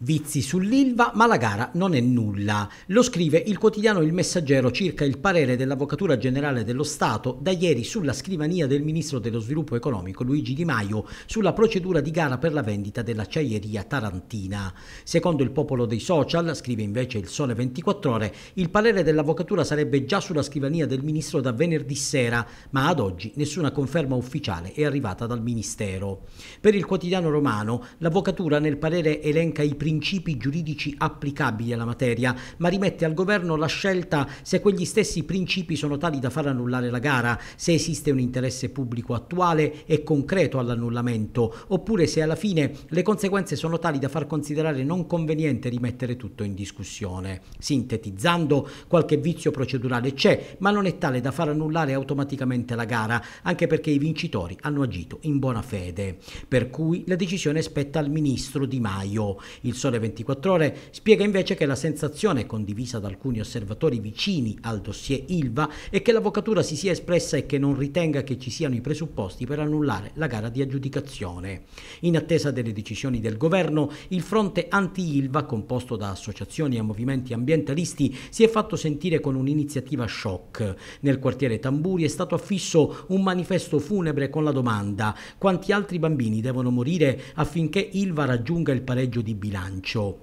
Vizi sull'Ilva, ma la gara non è nulla. Lo scrive il quotidiano Il Messaggero circa il parere dell'Avvocatura Generale dello Stato da ieri sulla scrivania del Ministro dello Sviluppo Economico Luigi Di Maio sulla procedura di gara per la vendita dell'acciaieria tarantina. Secondo il popolo dei social, scrive invece il Sole 24 Ore, il parere dell'Avvocatura sarebbe già sulla scrivania del Ministro da venerdì sera, ma ad oggi nessuna conferma ufficiale è arrivata dal Ministero. Per il quotidiano romano, l'Avvocatura nel parere elenca i primi principi giuridici applicabili alla materia, ma rimette al governo la scelta se quegli stessi principi sono tali da far annullare la gara, se esiste un interesse pubblico attuale e concreto all'annullamento, oppure se alla fine le conseguenze sono tali da far considerare non conveniente rimettere tutto in discussione. Sintetizzando, qualche vizio procedurale c'è, ma non è tale da far annullare automaticamente la gara, anche perché i vincitori hanno agito in buona fede. Per cui la decisione spetta al ministro Di Maio. Il Sole 24 Ore spiega invece che la sensazione condivisa da alcuni osservatori vicini al dossier ILVA è che l'avvocatura si sia espressa e che non ritenga che ci siano i presupposti per annullare la gara di aggiudicazione. In attesa delle decisioni del governo, il fronte anti-ILVA, composto da associazioni e movimenti ambientalisti, si è fatto sentire con un'iniziativa shock. Nel quartiere Tamburi è stato affisso un manifesto funebre con la domanda quanti altri bambini devono morire affinché ILVA raggiunga il pareggio di bilancio bilancio.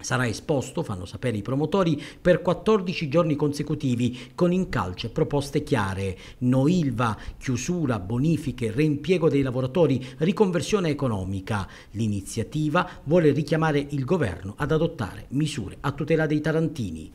Sarà esposto, fanno sapere i promotori, per 14 giorni consecutivi con incalce proposte chiare. No ILVA, chiusura, bonifiche, reimpiego dei lavoratori, riconversione economica. L'iniziativa vuole richiamare il governo ad adottare misure a tutela dei tarantini.